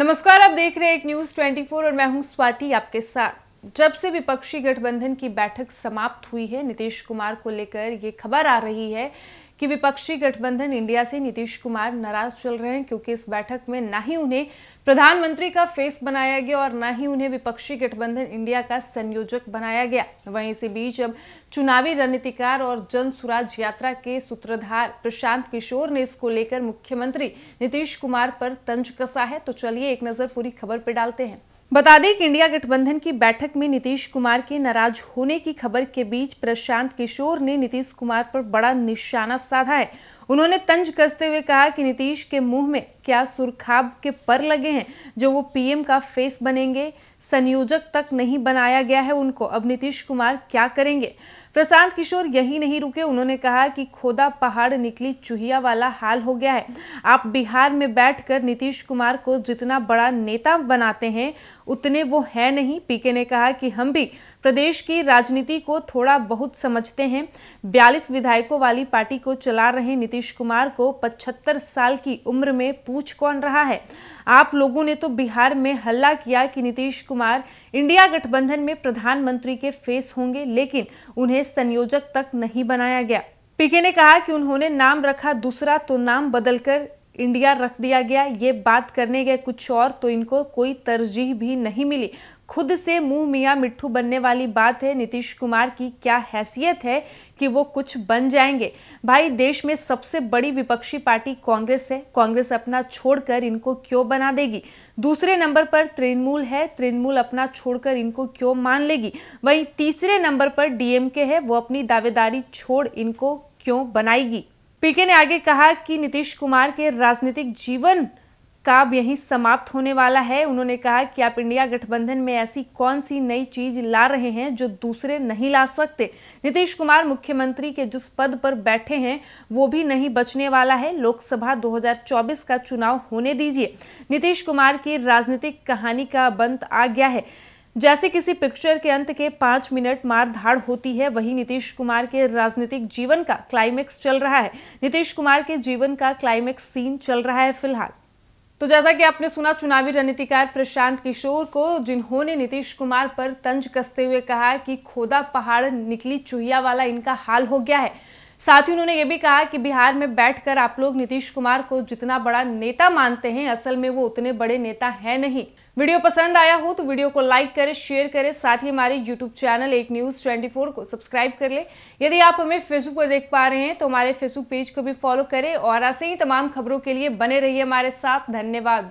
नमस्कार आप देख रहे हैं एक न्यूज 24 और मैं हूं स्वाति आपके साथ जब से विपक्षी गठबंधन की बैठक समाप्त हुई है नीतीश कुमार को लेकर ये खबर आ रही है कि विपक्षी गठबंधन इंडिया से नीतीश कुमार नाराज चल रहे हैं क्योंकि इस बैठक में ना ही उन्हें प्रधानमंत्री का फेस बनाया गया और न ही उन्हें विपक्षी गठबंधन इंडिया का संयोजक बनाया गया वहीं इसी बीच अब चुनावी रणनीतिकार और जन स्वराज यात्रा के सूत्रधार प्रशांत किशोर ने इसको लेकर मुख्यमंत्री नीतीश कुमार पर तंज कसा है तो चलिए एक नजर पूरी खबर पर डालते हैं बता दें कि इंडिया गठबंधन की बैठक में नीतीश कुमार के नाराज होने की खबर के बीच प्रशांत किशोर ने नीतीश कुमार पर बड़ा निशाना साधा है उन्होंने तंज कसते हुए कहा कि नीतीश के मुंह में क्या सुरखाब के पर लगे हैं जो वो पीएम का फेस बनेंगे संयोजक तक नहीं बनाया गया है उनको अब नीतीश कुमार क्या करेंगे प्रशांत किशोर यही नहीं रुके उन्होंने कहा कि खोदा पहाड़ निकली चूहिया वाला हाल हो गया है आप बिहार में बैठकर नीतीश कुमार को जितना बड़ा नेता बनाते हैं उतने वो है नहीं पीके ने कहा कि हम भी प्रदेश की राजनीति को थोड़ा बहुत समझते हैं बयालीस विधायकों वाली पार्टी को चला रहे नीतीश कुमार को पचहत्तर साल की उम्र में पूरी पूछ कौन रहा है आप लोगों ने तो बिहार में हल्ला किया कि नीतीश कुमार इंडिया गठबंधन में प्रधानमंत्री के फेस होंगे लेकिन उन्हें संयोजक तक नहीं बनाया गया पीके ने कहा कि उन्होंने नाम रखा दूसरा तो नाम बदलकर इंडिया रख दिया गया ये बात करने गए कुछ और तो इनको कोई तरजीह भी नहीं मिली खुद से मुंह मियाँ मिट्ठू बनने वाली बात है नीतीश कुमार की क्या हैसियत है कि वो कुछ बन जाएंगे भाई देश में सबसे बड़ी विपक्षी पार्टी कांग्रेस है कांग्रेस अपना छोड़कर इनको क्यों बना देगी दूसरे नंबर पर तृणमूल है तृणमूल अपना छोड़कर इनको क्यों मान लेगी वहीं तीसरे नंबर पर डीएमके है वो अपनी दावेदारी छोड़ इनको क्यों बनाएगी पीके ने आगे कहा कि नीतीश कुमार के राजनीतिक जीवन का यही समाप्त होने वाला है उन्होंने कहा कि आप इंडिया गठबंधन में ऐसी कौन सी नई चीज ला रहे हैं जो दूसरे नहीं ला सकते नीतीश कुमार मुख्यमंत्री के जिस पद पर बैठे हैं वो भी नहीं बचने वाला है लोकसभा 2024 का चुनाव होने दीजिए नीतीश कुमार की राजनीतिक कहानी का बंत आ गया है जैसे किसी पिक्चर के अंत के पांच मिनट मार धाड़ होती है वही नीतीश कुमार के राजनीतिक जीवन का क्लाइमेक्स चल रहा है नीतीश कुमार के जीवन का क्लाइमेक्स सीन चल रहा है फिलहाल तो जैसा कि आपने सुना चुनावी रणनीतिकार प्रशांत किशोर को जिन्होंने नीतीश कुमार पर तंज कसते हुए कहा कि खोदा पहाड़ निकली चूहिया वाला इनका हाल हो गया है साथ ही उन्होंने ये भी कहा कि बिहार में बैठकर आप लोग नीतीश कुमार को जितना बड़ा नेता मानते हैं असल में वो उतने बड़े नेता हैं नहीं वीडियो पसंद आया हो तो वीडियो को लाइक करें शेयर करें साथ ही हमारे यूट्यूब चैनल एक न्यूज़ फोर को सब्सक्राइब कर लें यदि आप हमें फेसबुक पर देख पा रहे हैं तो हमारे फेसबुक पेज को भी फॉलो करें और ऐसे ही तमाम खबरों के लिए बने रहिए हमारे साथ धन्यवाद